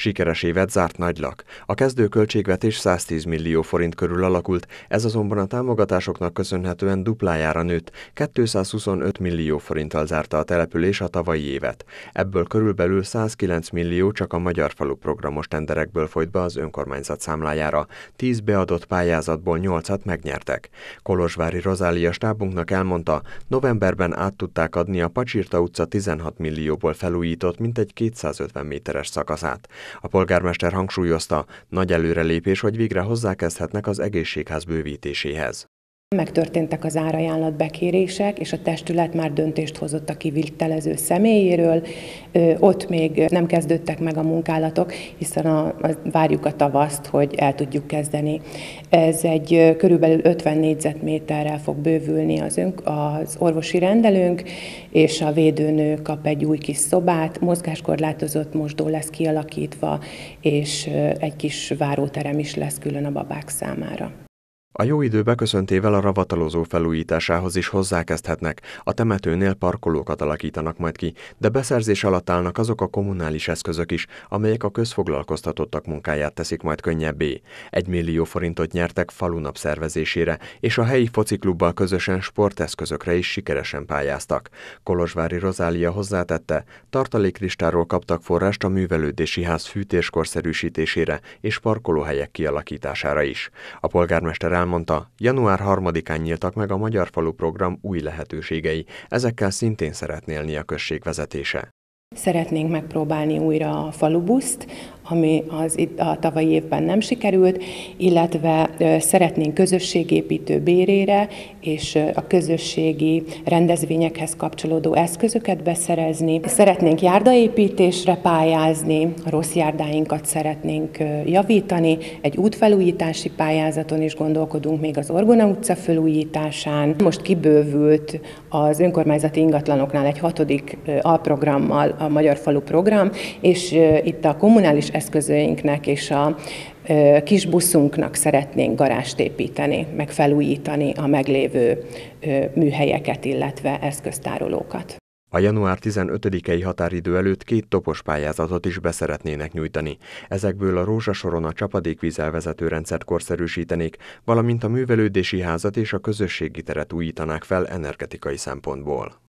Sikeres évet zárt nagylak. A kezdő költségvetés 110 millió forint körül alakult, ez azonban a támogatásoknak köszönhetően duplájára nőtt, 225 millió forinttal zárta a település a tavalyi évet. Ebből körülbelül 109 millió csak a Magyar Falu programos tenderekből folyt be az önkormányzat számlájára. 10 beadott pályázatból 8-at megnyertek. Kolozsvári Rozália stábunknak elmondta, novemberben át tudták adni a Pacsirta utca 16 millióból felújított mintegy 250 méteres szakaszát. A polgármester hangsúlyozta, nagy előrelépés, hogy végre hozzákezdhetnek az egészségház bővítéséhez. Megtörténtek az árajánlat bekérések, és a testület már döntést hozott a kivitelező személyéről. Ott még nem kezdődtek meg a munkálatok, hiszen a, a, várjuk a tavaszt, hogy el tudjuk kezdeni. Ez egy körülbelül 50 négyzetméterrel fog bővülni az, önk, az orvosi rendelőnk, és a védőnő kap egy új kis szobát, mozgáskorlátozott mosdó lesz kialakítva, és egy kis váróterem is lesz külön a babák számára. A jó idő beköszöntével a ravatalozó felújításához is hozzákezdhetnek, a temetőnél parkolókat alakítanak majd ki, de beszerzés alatt állnak azok a kommunális eszközök is, amelyek a közfoglalkoztatottak munkáját teszik majd könnyebbé. Egy millió forintot nyertek falunap szervezésére, és a helyi fociklubbal közösen sporteszközökre is sikeresen pályáztak. Kolozsvári Rozália hozzátette, tartaléklistáról kaptak forrást a művelődési ház fűtéskorszerűsítésére és parkolóhelyek kialakítására is. A polgármester elmondta, január 3-án nyíltak meg a Magyar Falu program új lehetőségei, ezekkel szintén szeretnélni a község vezetése. Szeretnénk megpróbálni újra a falubuszt, ami az a tavalyi évben nem sikerült, illetve szeretnénk közösségépítő bérére és a közösségi rendezvényekhez kapcsolódó eszközöket beszerezni. Szeretnénk járdaépítésre pályázni, a rossz járdáinkat szeretnénk javítani, egy útfelújítási pályázaton is gondolkodunk még az Orgona utca felújításán. Most kibővült az önkormányzati ingatlanoknál egy hatodik alprogrammal a Magyar Falu program, és itt a kommunális eszközöinknek és a kis buszunknak szeretnénk garást építeni, meg felújítani a meglévő műhelyeket, illetve eszköztárolókat. A január 15-i határidő előtt két topos pályázatot is beszeretnének nyújtani. Ezekből a rózsasoron a csapadékvízelvezető rendszert korszerűsítenék, valamint a művelődési házat és a közösségi teret újítanák fel energetikai szempontból.